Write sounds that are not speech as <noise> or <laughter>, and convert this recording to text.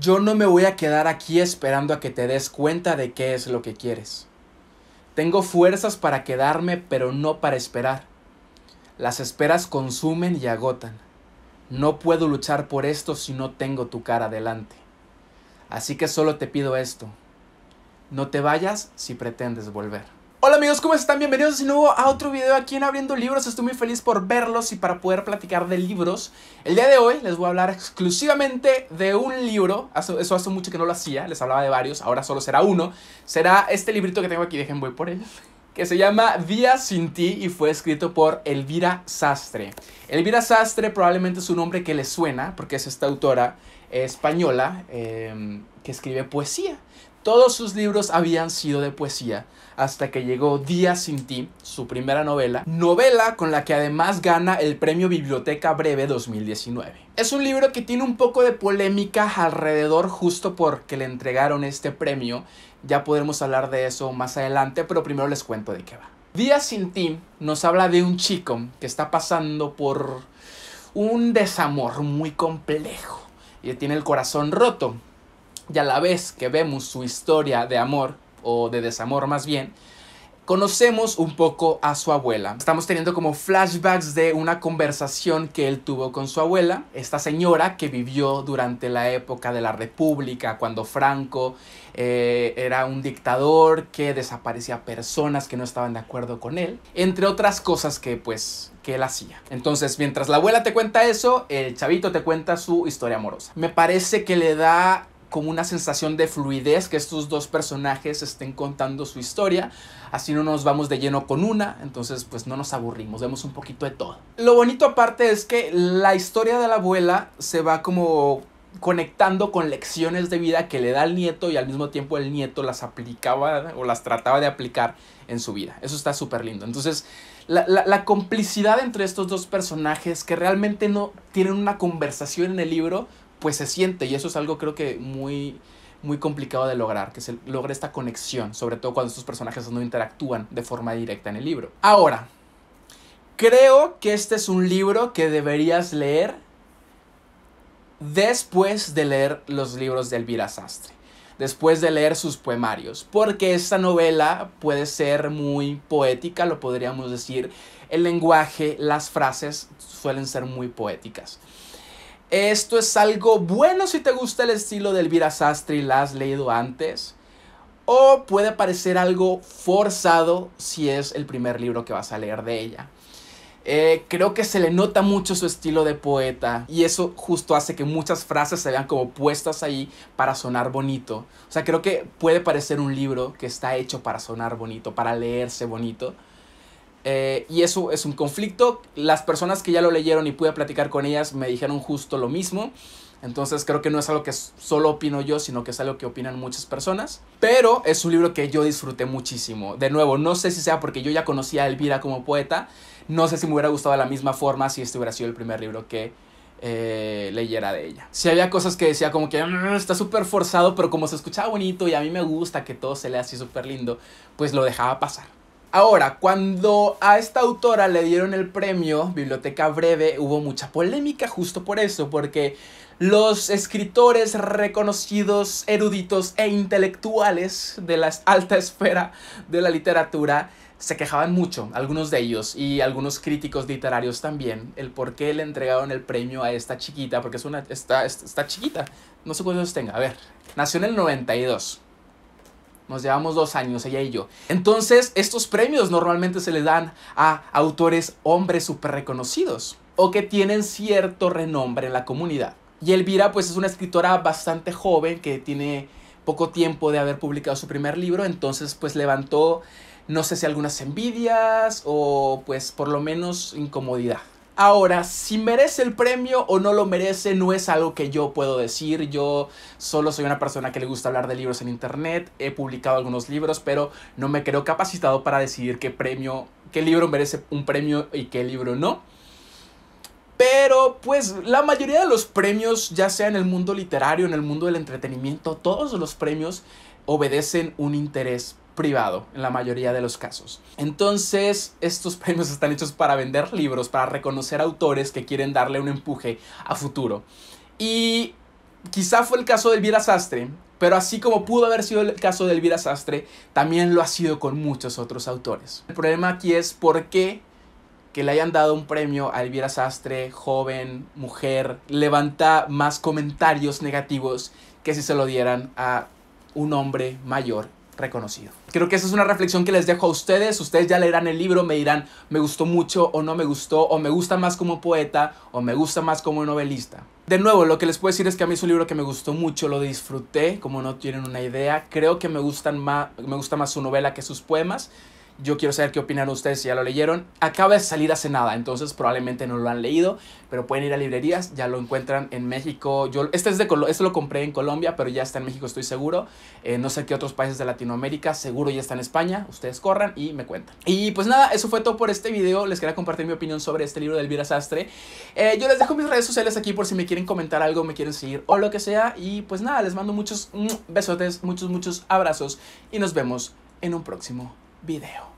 yo no me voy a quedar aquí esperando a que te des cuenta de qué es lo que quieres. Tengo fuerzas para quedarme, pero no para esperar. Las esperas consumen y agotan. No puedo luchar por esto si no tengo tu cara delante. Así que solo te pido esto. No te vayas si pretendes volver. Hola amigos, ¿cómo están? Bienvenidos de nuevo a otro video aquí en Abriendo Libros. Estoy muy feliz por verlos y para poder platicar de libros. El día de hoy les voy a hablar exclusivamente de un libro. Eso hace mucho que no lo hacía, les hablaba de varios, ahora solo será uno. Será este librito que tengo aquí, dejen voy por él que se llama Día sin ti y fue escrito por Elvira Sastre. Elvira Sastre probablemente es un nombre que le suena porque es esta autora española em, que escribe poesía. Todos sus libros habían sido de poesía, hasta que llegó Día sin ti, su primera novela, novela con la que además gana el premio Biblioteca Breve 2019. Es un libro que tiene un poco de polémica alrededor justo porque le entregaron este premio, ya podremos hablar de eso más adelante, pero primero les cuento de qué va. Día sin ti nos habla de un chico que está pasando por un desamor muy complejo y tiene el corazón roto y a la vez que vemos su historia de amor, o de desamor más bien, conocemos un poco a su abuela. Estamos teniendo como flashbacks de una conversación que él tuvo con su abuela, esta señora que vivió durante la época de la República, cuando Franco eh, era un dictador que desaparecía personas que no estaban de acuerdo con él, entre otras cosas que pues que él hacía. Entonces, mientras la abuela te cuenta eso, el chavito te cuenta su historia amorosa. Me parece que le da como una sensación de fluidez que estos dos personajes estén contando su historia. Así no nos vamos de lleno con una, entonces pues no nos aburrimos, vemos un poquito de todo. Lo bonito aparte es que la historia de la abuela se va como conectando con lecciones de vida que le da el nieto y al mismo tiempo el nieto las aplicaba o las trataba de aplicar en su vida. Eso está súper lindo. Entonces, la, la, complicidad entre estos dos personajes que realmente no tienen una conversación en el libro, pues se siente y eso es algo creo que muy muy complicado de lograr, que se logre esta conexión, sobre todo cuando estos personajes no interactúan de forma directa en el libro. Ahora, creo que este es un libro que deberías leer después de leer los libros de Elvira Sastre, después de leer sus poemarios, porque esta novela puede ser muy poética, lo podríamos decir, el lenguaje, las frases suelen ser muy poéticas. Esto es algo bueno si te gusta el estilo de Elvira Sastre y la has leído antes. O puede parecer algo forzado si es el primer libro que vas a leer de ella. Eh, creo que se le nota mucho su estilo de poeta y eso justo hace que muchas frases se vean como puestas ahí para sonar bonito. O sea, creo que puede parecer un libro que está hecho para sonar bonito, para leerse bonito. Eh, y eso es un conflicto. Las personas que ya lo leyeron y pude platicar con ellas me dijeron justo lo mismo. Entonces creo que no es algo que solo opino yo, sino que es algo que opinan muchas personas. Pero es un libro que yo disfruté muchísimo. De nuevo, no sé si sea porque yo ya conocía a Elvira como poeta. No sé si me hubiera gustado de la misma forma si este hubiera sido el primer libro que eh, leyera de ella. Si había cosas que decía como que mm, está súper forzado, pero como se escuchaba bonito y a mí me gusta que todo se lea así súper lindo, pues lo dejaba pasar. Ahora, cuando a esta autora le dieron el premio Biblioteca Breve, hubo mucha polémica justo por eso, porque los escritores reconocidos, eruditos e intelectuales de la alta esfera de la literatura se quejaban mucho, algunos de ellos y algunos críticos literarios también, el por qué le entregaron el premio a esta chiquita, porque es una, está, está chiquita, no sé cuántos tenga, a ver, nació en el 92. Nos llevamos dos años, ella y yo. Entonces, estos premios normalmente se le dan a autores hombres súper reconocidos o que tienen cierto renombre en la comunidad. Y Elvira, pues, es una escritora bastante joven que tiene poco tiempo de haber publicado su primer libro, entonces, pues, levantó, no sé si algunas envidias o, pues, por lo menos incomodidad. Ahora, si merece el premio o no lo merece, no es algo que yo puedo decir. Yo solo soy una persona que le gusta hablar de libros en internet. He publicado algunos libros, pero no me creo capacitado para decidir qué premio, qué libro merece un premio y qué libro no. Pero pues la mayoría de los premios, ya sea en el mundo literario, en el mundo del entretenimiento, todos los premios obedecen un interés privado en la mayoría de los casos. Entonces, estos <laughs> premios están hechos para vender libros, para reconocer autores que quieren darle un empuje a futuro. Y quizá fue el caso de Elvira Sastre, pero así como pudo haber sido el caso de Elvira Sastre, también lo ha sido con muchos otros autores. El problema aquí es por qué que le hayan dado un premio a Elvira Sastre, joven, mujer, levanta más comentarios negativos que si se lo dieran a un hombre mayor reconocido. Creo que esa es una reflexión que les dejo a ustedes. Ustedes ya leerán el libro, me dirán, me gustó mucho o no me gustó, o me gusta más como poeta o me gusta más como novelista. De nuevo, lo que les puedo decir es que a mí es un libro que me gustó mucho, lo disfruté, como no tienen una idea. Creo que me, gustan más, me gusta más su novela que sus poemas. Yo quiero saber qué opinan ustedes si ya lo leyeron. Acaba de salir hace nada, entonces probablemente no lo han leído, pero pueden ir a librerías, ya lo encuentran en México. Yo, este, es de este lo compré en Colombia, pero ya está en México, estoy seguro. Eh, no sé qué otros países de Latinoamérica, seguro ya está en España. Ustedes corran y me cuentan. Y pues nada, eso fue todo por este video. Les quería compartir mi opinión sobre este libro de Elvira Sastre. Eh, yo les dejo mis redes sociales aquí por si me quieren comentar algo, me quieren seguir o lo que sea. Y pues nada, les mando muchos mm, besotes, muchos, muchos abrazos y nos vemos en un próximo video.